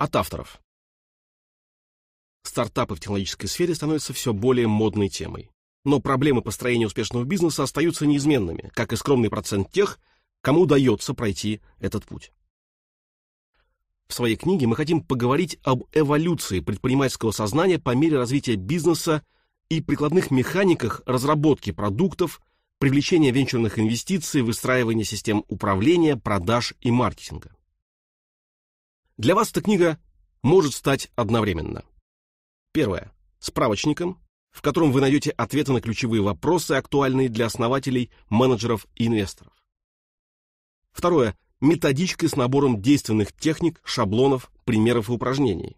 От авторов. Стартапы в технологической сфере становятся все более модной темой. Но проблемы построения успешного бизнеса остаются неизменными, как и скромный процент тех, кому удается пройти этот путь. В своей книге мы хотим поговорить об эволюции предпринимательского сознания по мере развития бизнеса и прикладных механиках разработки продуктов, привлечения венчурных инвестиций, выстраивания систем управления, продаж и маркетинга. Для вас эта книга может стать одновременно. Первое. Справочником, в котором вы найдете ответы на ключевые вопросы, актуальные для основателей, менеджеров и инвесторов. Второе. Методичкой с набором действенных техник, шаблонов, примеров и упражнений.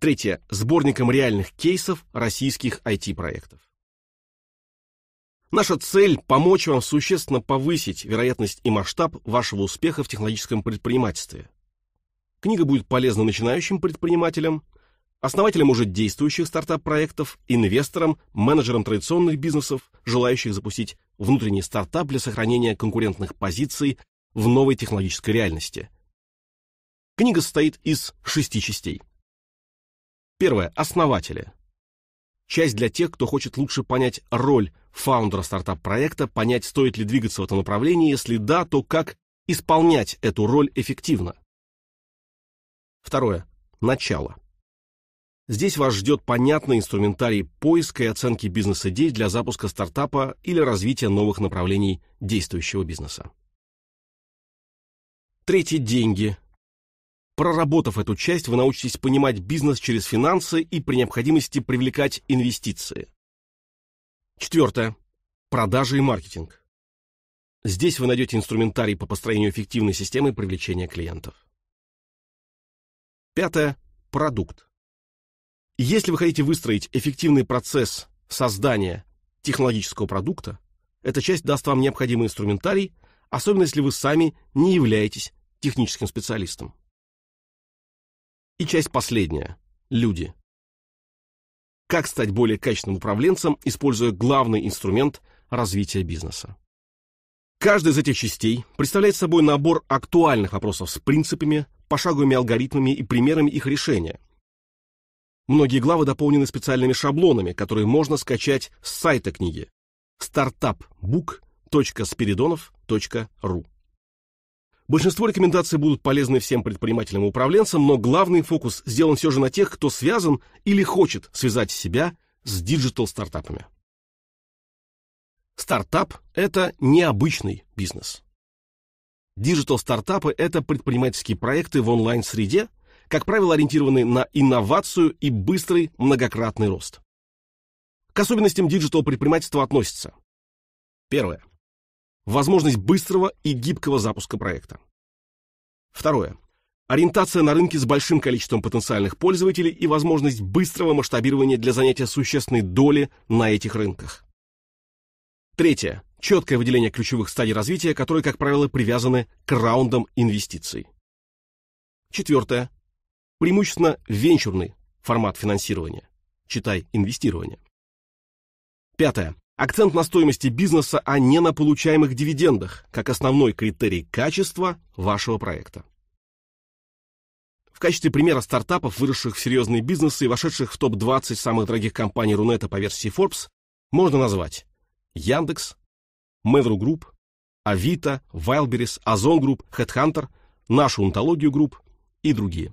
Третье. Сборником реальных кейсов российских IT-проектов. Наша цель – помочь вам существенно повысить вероятность и масштаб вашего успеха в технологическом предпринимательстве – Книга будет полезна начинающим предпринимателям, основателям уже действующих стартап-проектов, инвесторам, менеджерам традиционных бизнесов, желающих запустить внутренний стартап для сохранения конкурентных позиций в новой технологической реальности. Книга состоит из шести частей. Первое. Основатели. Часть для тех, кто хочет лучше понять роль фаундера стартап-проекта, понять, стоит ли двигаться в этом направлении, если да, то как исполнять эту роль эффективно. Второе. Начало. Здесь вас ждет понятный инструментарий поиска и оценки бизнес-идей для запуска стартапа или развития новых направлений действующего бизнеса. Третье – деньги. Проработав эту часть, вы научитесь понимать бизнес через финансы и при необходимости привлекать инвестиции. Четвертое – продажи и маркетинг. Здесь вы найдете инструментарий по построению эффективной системы привлечения клиентов. Пятое – продукт. Если вы хотите выстроить эффективный процесс создания технологического продукта, эта часть даст вам необходимый инструментарий, особенно если вы сами не являетесь техническим специалистом. И часть последняя – люди. Как стать более качественным управленцем, используя главный инструмент развития бизнеса. Каждая из этих частей представляет собой набор актуальных вопросов с принципами, пошаговыми алгоритмами и примерами их решения. Многие главы дополнены специальными шаблонами, которые можно скачать с сайта книги startupbook.spiridonov.ru. Большинство рекомендаций будут полезны всем предпринимателям и управленцам, но главный фокус сделан все же на тех, кто связан или хочет связать себя с диджитал-стартапами. Стартап – это необычный бизнес. Диджитал-стартапы — это предпринимательские проекты в онлайн-среде, как правило, ориентированные на инновацию и быстрый многократный рост. К особенностям диджитал-предпринимательства относятся. Первое. Возможность быстрого и гибкого запуска проекта. Второе. Ориентация на рынки с большим количеством потенциальных пользователей и возможность быстрого масштабирования для занятия существенной доли на этих рынках. Третье четкое выделение ключевых стадий развития, которые, как правило, привязаны к раундам инвестиций. Четвертое. Преимущественно венчурный формат финансирования. Читай инвестирование. Пятое. Акцент на стоимости бизнеса, а не на получаемых дивидендах, как основной критерий качества вашего проекта. В качестве примера стартапов, выросших в серьезные бизнесы и вошедших в топ-20 самых дорогих компаний Рунета по версии Forbes, можно назвать Яндекс, Мевру Групп, Авито, Вайлберис, Озон Групп, Headhunter, нашу онтологию групп и другие.